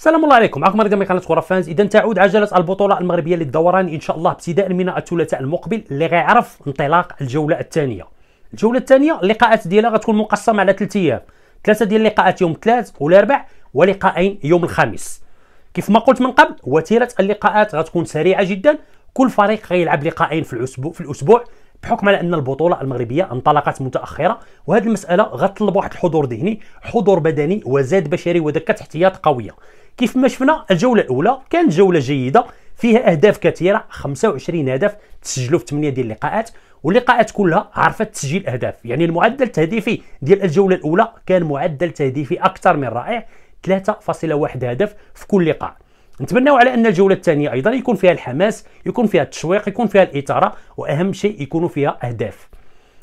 السلام الله عليكم معكم رجاء من قناه كره فانز اذا تعود عجله البطوله المغربيه للدوران ان شاء الله ابتداء من الثلاثاء المقبل اللي غيعرف انطلاق الجوله الثانيه الجوله الثانيه اللقاءات ديالها غتكون مقسمه على ثلاث ايام ثلاثه ديال اللقاءات يوم الثلاث والاربع ولقاءين يوم الخميس كيف ما قلت من قبل وتيره اللقاءات غتكون سريعه جدا كل فريق غيلعب لقاءين في الاسبوع في الاسبوع بحكم على ان البطوله المغربيه انطلقت متاخره وهذه المساله غتطلب واحد الحضور ذهني حضور بدني وزاد بشري ودكه احتياط قويه كيف ما شفنا الجوله الاولى كانت جوله جيده فيها اهداف كثيره 25 هدف تسجلوا في 8 ديال اللقاءات واللقاءات كلها عرفت تسجيل اهداف يعني المعدل التهديفي ديال الجوله الاولى كان معدل تهديفي اكثر من رائع 3.1 هدف في كل لقاء نتمنوا على ان الجوله الثانيه ايضا يكون فيها الحماس يكون فيها التشويق يكون فيها الاثاره واهم شيء يكونوا فيها اهداف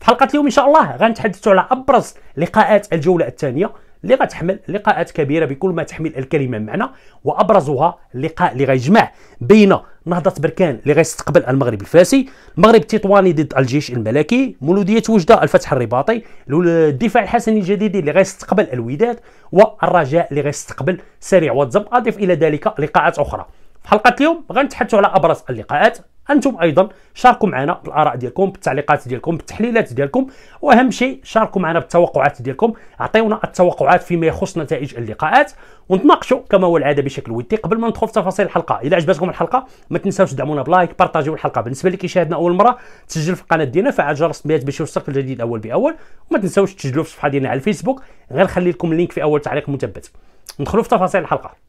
في حلقه اليوم ان شاء الله غنتحدثوا على ابرز لقاءات الجوله الثانيه اللي غتحمل لقاءات كبيره بكل ما تحمل الكلمه من معنى وابرزها اللقاء اللي غيجمع بين نهضه بركان اللي غيستقبل المغرب الفاسي المغرب التطواني ضد الجيش الملكي مولوديه وجده الفتح الرباطي الدفاع الحسني الجديد اللي غيستقبل الوداد والرجاء اللي غيستقبل سريع والضبط اضف الى ذلك لقاءات اخرى في حلقه اليوم غنتحدثوا على ابرز اللقاءات انتم ايضا شاركوا معنا بالاراء ديالكم بالتعليقات ديالكم بالتحليلات ديالكم واهم شيء شاركوا معنا بالتوقعات ديالكم اعطيونا التوقعات فيما يخص نتائج اللقاءات ونتناقشوا كما هو العاده بشكل ودي قبل ما ندخل في تفاصيل الحلقه اذا عجبتكم الحلقه ما تنساوش تدعمونا بلايك بارطاجيو الحلقه بالنسبه اللي كيشاهدنا اول مره تسجل في القناه ديالنا فعل جرس التنبيهات باش يوصلك الجديد اول باول وما تنساوش تسجلوا في الصفحه ديالنا على الفيسبوك غير خلي لكم اللينك في اول تعليق مثبت ندخلوا في تفاصيل الحلقه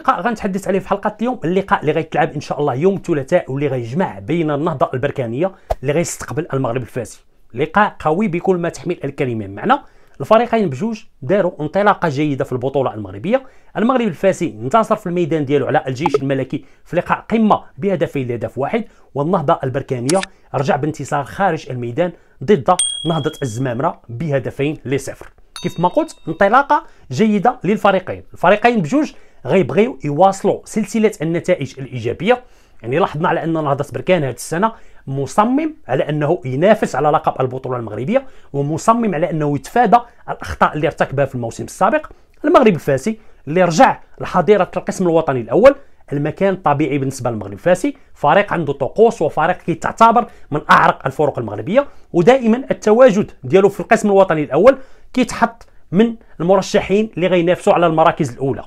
لقاء غنتحدث عليه في حلقه اليوم اللقاء اللي غيتلعب ان شاء الله يوم الثلاثاء واللي غيجمع بين النهضه البركانيه اللي غيستقبل المغرب الفاسي لقاء قوي بكل ما تحمل الكلمه من معنى الفريقين بجوج داروا انطلاقه جيده في البطوله المغربيه المغرب الفاسي انتصر في الميدان ديالو على الجيش الملكي في لقاء قمه بهدفين لهدف واحد والنهضه البركانيه رجع بانتصار خارج الميدان ضد نهضه الزمامره بهدفين لصفر كيف ما قلت انطلاقه جيده للفريقين الفريقين بجوج غيبغيو يواصلوا سلسله النتائج الايجابيه يعني لاحظنا على ان نهضه بركان هذه السنه مصمم على انه ينافس على لقب البطوله المغربيه ومصمم على انه يتفادى الاخطاء اللي ارتكبها في الموسم السابق المغرب الفاسي اللي رجع لحظيره القسم الوطني الاول المكان طبيعي بالنسبه للمغرب الفاسي فريق عنده طقوس وفريق كيتعتبر من اعرق الفرق المغربيه ودائما التواجد ديالو في القسم الوطني الاول كيتحط من المرشحين اللي غينافسوا على المراكز الاولى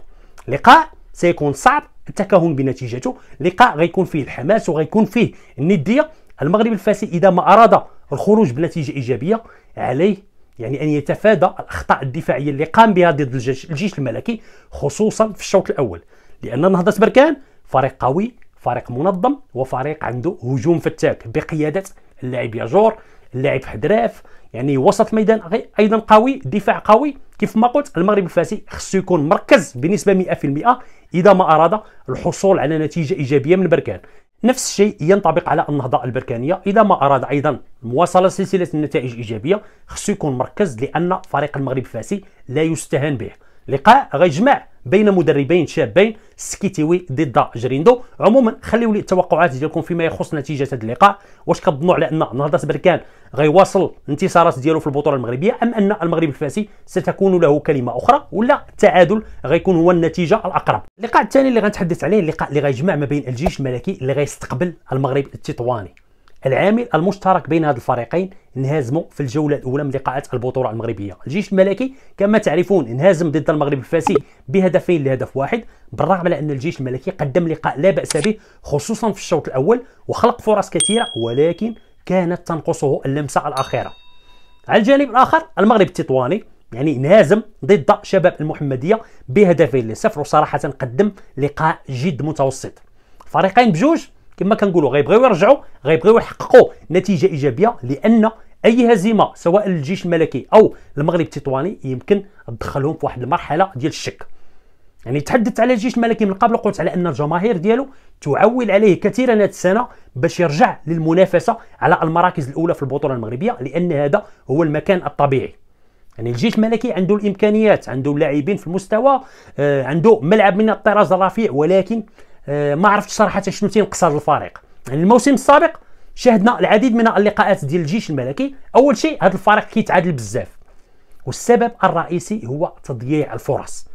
لقاء سيكون صعب التكهن بنتيجته لقاء غيكون فيه الحماس وغيكون فيه النديه المغرب الفاسي اذا ما اراد الخروج بنتيجه ايجابيه عليه يعني ان يتفادى الاخطاء الدفاعيه اللي قام بها ضد الجيش, الملكي خصوصا في الشوط الاول لان نهضه بركان فريق قوي فريق منظم وفريق عنده هجوم فتاك بقياده اللاعب ياجور اللاعب حدراف يعني وسط الميدان ايضا قوي دفاع قوي كيف ما قلت المغرب الفاسي خصو يكون مركز بنسبه 100% اذا ما اراد الحصول على نتيجه ايجابيه من بركان نفس الشيء ينطبق على النهضه البركانيه اذا ما اراد ايضا مواصله سلسله النتائج الايجابيه خصو يكون مركز لان فريق المغرب الفاسي لا يستهان به لقاء غيجمع بين مدربين شابين سكيتيوي ضد جريندو عموما خليو لي التوقعات ديالكم فيما يخص نتيجه هذا اللقاء واش كتظنوا على ان نهضه بركان غيواصل الانتصارات ديالو في البطوله المغربيه ام ان المغرب الفاسي ستكون له كلمه اخرى ولا التعادل غيكون هو النتيجه الاقرب اللقاء الثاني اللي غنتحدث عليه اللقاء اللي غيجمع ما بين الجيش الملكي اللي غيستقبل المغرب التطواني العامل المشترك بين هاد الفريقين انهزموا في الجوله الاولى من لقاءات البطوله المغربيه الجيش الملكي كما تعرفون انهزم ضد المغرب الفاسي بهدفين لهدف واحد بالرغم على ان الجيش الملكي قدم لقاء لا باس به خصوصا في الشوط الاول وخلق فرص كثيره ولكن كانت تنقصه اللمسه الاخيره على الجانب الاخر المغرب التطواني يعني انهزم ضد شباب المحمديه بهدفين لصفر وصراحه قدم لقاء جد متوسط فريقين بجوج كما كنقولوا غيبغيو يرجعوا غيبغيو يحققوا نتيجه ايجابيه لان اي هزيمه سواء الجيش الملكي او المغرب التطواني يمكن تدخلهم في واحد المرحله ديال الشك يعني تحدثت على الجيش الملكي من قبل وقلت على ان الجماهير ديالو تعول عليه كثيرا هذه السنه باش يرجع للمنافسه على المراكز الاولى في البطوله المغربيه لان هذا هو المكان الطبيعي يعني الجيش الملكي عنده الامكانيات عنده اللاعبين في المستوى آه عنده ملعب من الطراز الرفيع ولكن آه ما عرفتش صراحه شنو تينقصر الفريق يعني الموسم السابق شاهدنا العديد من اللقاءات ديال الجيش الملكي اول شيء هذا الفريق كيتعادل بزاف والسبب الرئيسي هو تضييع الفرص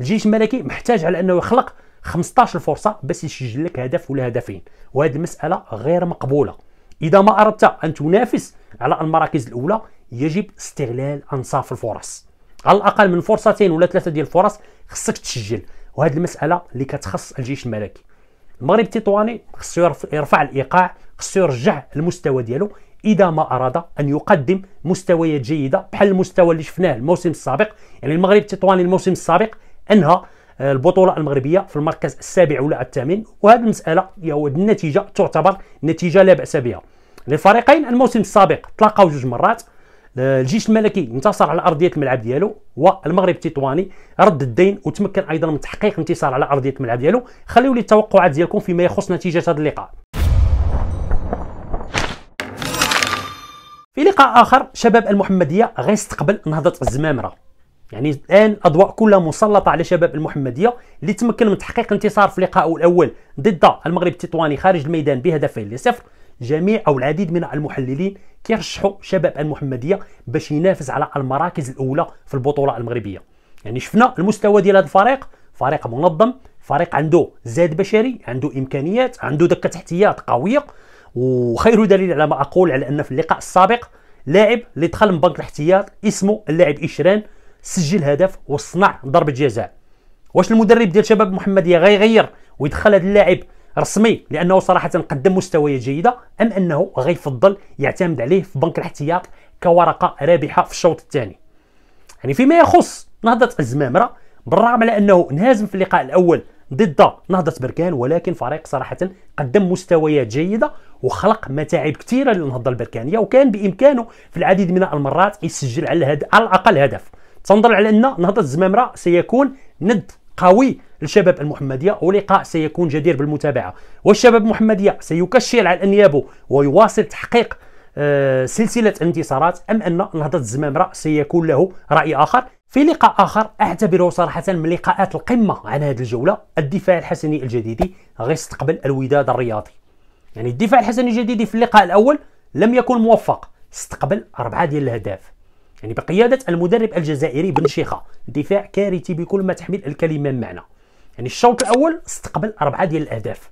الجيش الملكي محتاج على انه يخلق 15 فرصه باش يسجل لك هدف ولا هدفين وهذه المساله غير مقبوله اذا ما اردت ان تنافس على المراكز الاولى يجب استغلال انصاف الفرص على الاقل من فرصتين ولا ثلاثه ديال الفرص خصك تسجل وهذه المساله اللي كتخص الجيش الملكي المغرب التطواني خصو يرفع الايقاع خصو يرجع المستوى ديالو اذا ما اراد ان يقدم مستويات جيده بحال المستوى اللي شفناه الموسم السابق يعني المغرب التطواني الموسم السابق انهى آه، البطوله المغربيه في المركز السابع ولا الثامن وهذه المساله هي النتيجه تعتبر نتيجه لا باس بها الفريقين الموسم السابق تلاقاو جوج مرات الجيش الملكي انتصر على ارضيه الملعب ديالو والمغرب التطواني رد الدين وتمكن ايضا من تحقيق انتصار على ارضيه الملعب ديالو خليوا لي التوقعات ديالكم فيما يخص نتيجه هذا اللقاء في لقاء اخر شباب المحمديه غيستقبل نهضه الزمامره يعني الان الاضواء كلها مسلطه على شباب المحمديه اللي تمكن من تحقيق انتصار في لقائه الاول ضد المغرب التطواني خارج الميدان بهدفين لصفر جميع او العديد من المحللين كيرشحوا شباب المحمديه باش ينافس على المراكز الاولى في البطوله المغربيه يعني شفنا المستوى ديال هذا الفريق فريق منظم فريق عنده زاد بشري عنده امكانيات عنده دكه تحتيات قويه وخير دليل على ما اقول على ان في اللقاء السابق لاعب اللي دخل من بنك الاحتياط اسمه اللاعب إشران سجل هدف وصنع ضربه جزاء واش المدرب ديال شباب المحمديه غيغير ويدخل هذا اللاعب رسمي لانه صراحه قدم مستويات جيده ام انه غيفضل يعتمد عليه في بنك الاحتياط كورقه رابحه في الشوط الثاني يعني فيما يخص نهضه الزمامره بالرغم على انه انهزم في اللقاء الاول ضد نهضه بركان ولكن فريق صراحه قدم مستويات جيده وخلق متاعب كثيره للنهضه البركانيه وكان بامكانه في العديد من المرات يسجل على, الهد... على الاقل هدف تنظر على ان نهضه الزمامره سيكون ند قوي للشباب المحمدية ولقاء سيكون جدير بالمتابعة والشباب المحمدية سيكشر على أنيابه ويواصل تحقيق آه، سلسلة انتصارات أم أن نهضة الزمامرة سيكون له رأي آخر في لقاء آخر أعتبره صراحة من لقاءات القمة عن هذه الجولة الدفاع الحسني الجديدي غيستقبل الوداد الرياضي يعني الدفاع الحسني الجديدي في اللقاء الأول لم يكن موفق استقبل أربعة ديال الأهداف يعني بقيادة المدرب الجزائري بن شيخة دفاع كارثي بكل ما تحمل الكلمة من معنى يعني الشوط الأول استقبل أربعة ديال الأهداف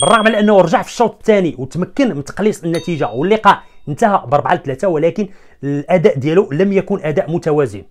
بالرغم من أنه رجع في الشوط الثاني وتمكن من تقليص النتيجة واللقاء انتهى بأربعة ثلاثة ولكن الأداء ديالو لم يكن أداء متوازن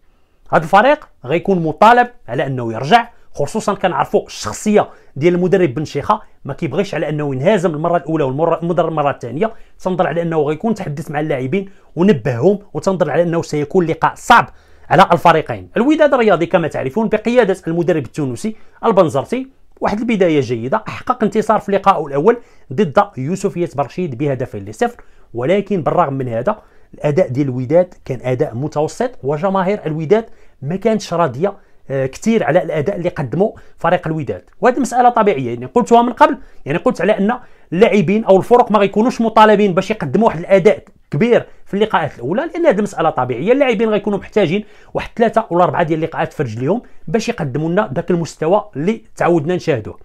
هذا الفريق غيكون مطالب على أنه يرجع خصوصا كنعرفوا الشخصيه ديال المدرب بن شيخه ما كيبغيش على انه ينهزم المره الاولى والمره المره الثانيه تنظر على انه غيكون تحدث مع اللاعبين ونبههم وتنظر على انه سيكون لقاء صعب على الفريقين الوداد الرياضي كما تعرفون بقياده المدرب التونسي البنزرتي واحد البدايه جيده حقق انتصار في لقائه الاول ضد يوسفيه برشيد بهدفين لصفر ولكن بالرغم من هذا الاداء ديال الوداد كان اداء متوسط وجماهير الوداد ما كانتش راضيه آه، كثير على الاداء اللي قدمه فريق الوداد وهذه مساله طبيعيه يعني قلتها من قبل يعني قلت على ان اللاعبين او الفرق ما غيكونوش مطالبين باش يقدموا واحد الاداء كبير في اللقاءات الاولى لان هذه المساله طبيعيه اللاعبين غيكونوا محتاجين واحد ثلاثه ولا اربعه ديال اللقاءات في رجليهم باش يقدموا لنا ذاك المستوى اللي تعودنا نشاهدوه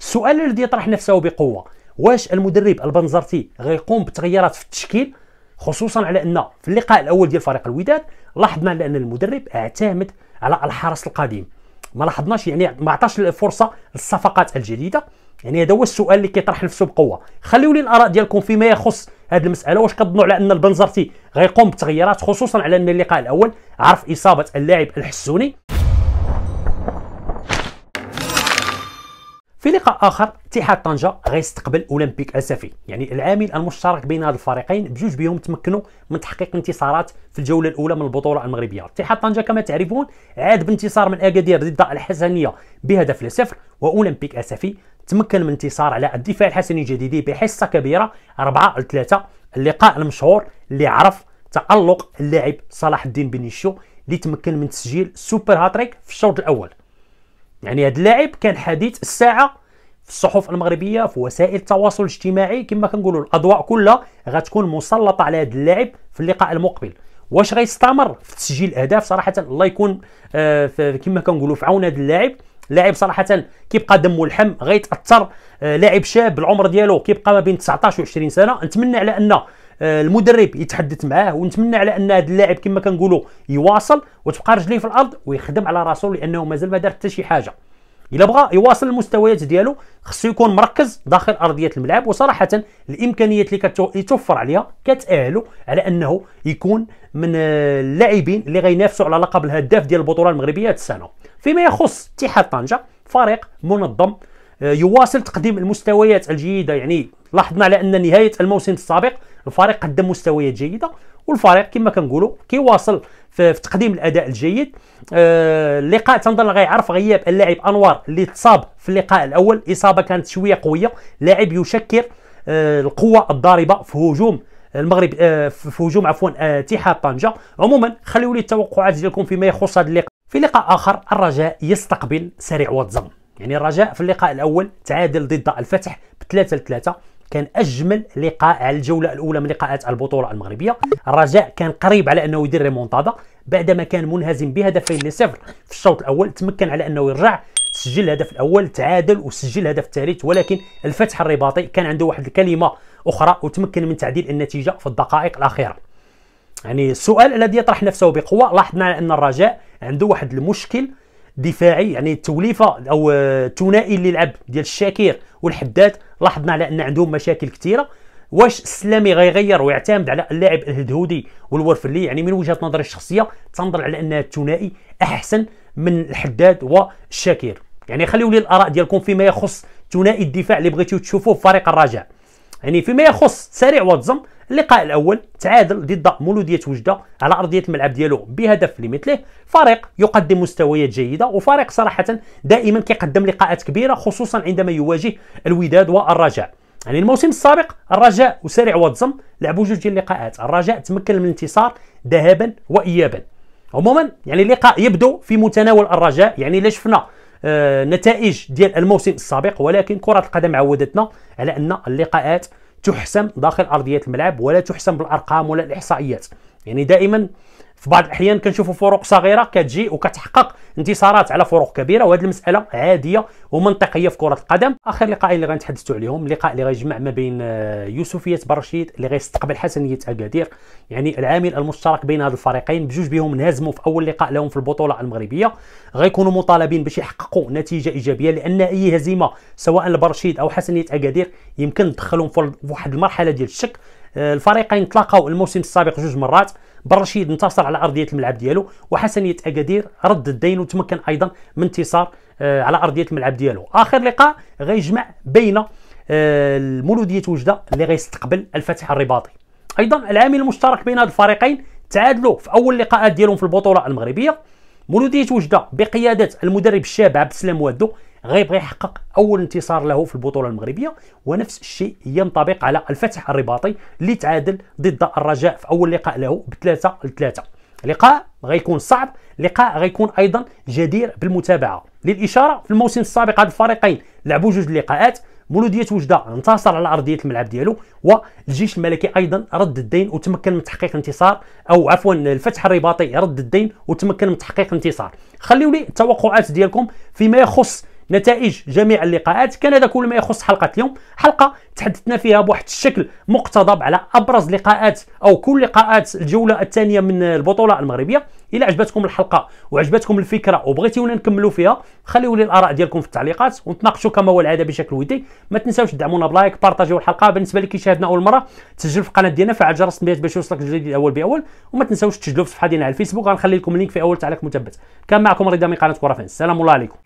السؤال الذي يطرح نفسه بقوه واش المدرب البنزرتي غيقوم بتغييرات في التشكيل خصوصا على ان في اللقاء الاول ديال فريق الوداد لاحظنا لان المدرب اعتمد على الحرس القديم ما لاحظناش يعني ما عطاش الفرصه للصفقات الجديده يعني هذا هو السؤال اللي كيطرح نفسه بقوه خليوا لي الاراء ديالكم فيما يخص هذه المساله واش كتظنوا على ان البنزرتي غيقوم بتغييرات خصوصا على ان اللقاء الاول عرف اصابه اللاعب الحسوني في لقاء اخر اتحاد طنجه غيستقبل اولمبيك اسفي يعني العامل المشترك بين هاد الفريقين بجوج بهم تمكنوا من تحقيق انتصارات في الجوله الاولى من البطوله المغربيه اتحاد طنجه كما تعرفون عاد بانتصار من اكادير ضد الحسنيه بهدف لصفر واولمبيك اسفي تمكن من انتصار على الدفاع الحسني الجديدي بحصه كبيره 4 ل 3 اللقاء المشهور اللي عرف تالق اللاعب صلاح الدين بنيشو اللي تمكن من تسجيل سوبر هاتريك في الشوط الاول يعني هذا اللاعب كان حديث الساعه في الصحف المغربيه في وسائل التواصل الاجتماعي كما كنقولوا الاضواء كلها غتكون مسلطه على هذا اللاعب في اللقاء المقبل واش غيستمر في تسجيل الاهداف صراحه الله يكون آه كما كنقولوا في عون هذا اللاعب لاعب صراحه كيبقى دمه الحم غيتاثر آه لاعب شاب العمر ديالو كيبقى ما بين 19 و 20 سنه نتمنى على ان آه، المدرب يتحدث معاه ونتمنى على ان هذا اللاعب كما كنقولوا يواصل وتبقى رجليه في الارض ويخدم على راسه لانه مازال ما دار حتى شي حاجه الا بغى يواصل المستويات ديالو خصو يكون مركز داخل ارضيه الملعب وصراحه الامكانيات اللي كتوفر عليها كتاهلو على انه يكون من آه، اللاعبين اللي غينافسوا على لقب الهداف ديال البطوله المغربيه هذه السنه فيما يخص اتحاد طنجه فريق منظم آه، يواصل تقديم المستويات الجيده يعني لاحظنا على ان نهايه الموسم السابق الفريق قدم مستويات جيده والفريق كما كنقولوا كيواصل في, في تقديم الاداء الجيد آه اللقاء تنظن غيعرف غياب اللاعب انوار اللي تصاب في اللقاء الاول اصابه كانت شويه قويه لاعب يشكل آه القوه الضاربه في هجوم المغرب آه في هجوم عفوا آه، اتحاد طنجه عموما خليوا لي التوقعات ديالكم فيما يخص هذا اللقاء في لقاء اخر الرجاء يستقبل سريع واتزم يعني الرجاء في اللقاء الاول تعادل ضد الفتح بثلاثة لثلاثة كان اجمل لقاء على الجوله الاولى من لقاءات البطوله المغربيه الرجاء كان قريب على انه يدير ريمونتادا بعدما كان منهزم بهدفين لصفر في الشوط الاول تمكن على انه يرجع سجل الهدف الاول تعادل وسجل الهدف الثالث ولكن الفتح الرباطي كان عنده واحد الكلمه اخرى وتمكن من تعديل النتيجه في الدقائق الاخيره يعني السؤال الذي يطرح نفسه بقوه لاحظنا ان الرجاء عنده واحد المشكل دفاعي يعني التوليفه او الثنائي اللي لعب ديال الشاكير والحداد لاحظنا على ان عندهم مشاكل كثيره واش السلامي غيغير ويعتمد على اللاعب الهدهودي والورفلي يعني من وجهه نظري الشخصيه تنظر على ان الثنائي احسن من الحداد والشاكير يعني خليوا لي الاراء ديالكم فيما يخص ثنائي الدفاع اللي بغيتو تشوفوه في فريق الرجاء يعني فيما يخص سريع واتزم اللقاء الاول تعادل ضد مولوديه وجده على ارضيه الملعب ديالو بهدف لمثله فريق يقدم مستويات جيده وفريق صراحه دائما كيقدم لقاءات كبيره خصوصا عندما يواجه الوداد والرجاء يعني الموسم السابق الرجاء وسريع واتزم لعبوا جوج ديال اللقاءات الرجاء تمكن من الانتصار ذهابا وايابا عموما يعني اللقاء يبدو في متناول الرجاء يعني لا شفنا آه، نتائج ديال الموسم السابق ولكن كره القدم عودتنا على ان اللقاءات تحسم داخل ارضيه الملعب ولا تحسم بالارقام ولا الاحصائيات يعني دائما في بعض الاحيان كنشوفوا فرق صغيره كتجي وكتحقق انتصارات على فرق كبيره وهذه المساله عاديه ومنطقيه في كره القدم اخر لقاءين اللي غنتحدثوا عليهم اللقاء اللي غيجمع ما بين آه، يوسفيه برشيد اللي غيستقبل حسنيه اكادير يعني العامل المشترك بين هذ الفريقين بجوج بهم انهزموا في اول لقاء لهم في البطوله المغربيه غيكونوا مطالبين باش يحققوا نتيجه ايجابيه لان اي هزيمه سواء لبرشيد او حسنيه اكادير يمكن تدخلهم في واحد المرحله ديال الشك آه، الفريقين تلاقاو الموسم السابق جوج مرات برشيد انتصر على ارضيه الملعب ديالو وحسنيه اكادير رد الدين وتمكن ايضا من انتصار آه، على ارضيه الملعب ديالو اخر لقاء غيجمع بين آه، المولوديه وجده اللي غيستقبل الفتح الرباطي ايضا العامل المشترك بين هاد الفريقين تعادلوا في اول لقاءات ديالهم في البطوله المغربيه مولوديه وجده بقياده المدرب الشاب عبد السلام وادو غيبغي يحقق اول انتصار له في البطوله المغربيه ونفس الشيء ينطبق على الفتح الرباطي اللي تعادل ضد الرجاء في اول لقاء له بثلاثة لثلاثة لقاء غيكون صعب لقاء غيكون ايضا جدير بالمتابعه للاشاره في الموسم السابق هاد الفريقين لعبوا جوج لقاءات مولوديه وجده انتصر على ارضيه الملعب ديالو والجيش الملكي ايضا رد الدين وتمكن من تحقيق انتصار او عفوا الفتح الرباطي رد الدين وتمكن من تحقيق انتصار خليوا لي التوقعات ديالكم فيما يخص نتائج جميع اللقاءات كان هذا كل ما يخص حلقه اليوم حلقه تحدثنا فيها بواحد الشكل مقتضب على ابرز لقاءات او كل لقاءات الجوله الثانيه من البطوله المغربيه الى عجبتكم الحلقه وعجبتكم الفكره وبغيتونا نكملوا فيها خليوا لي الاراء ديالكم في التعليقات ونتناقشوا كما هو العاده بشكل ودي ما تنساوش تدعمونا بلايك بارتاجيو الحلقه بالنسبه لكي يشاهدنا اول مره تسجل في القناه ديالنا فعل جرس التنبيهات باش يوصلك الجديد اول باول وما تنساوش تسجلوا في صفحه ديالنا على الفيسبوك غنخلي لكم اللينك في اول تعليق مثبت كان معكم رضا من قناه كره السلام عليكم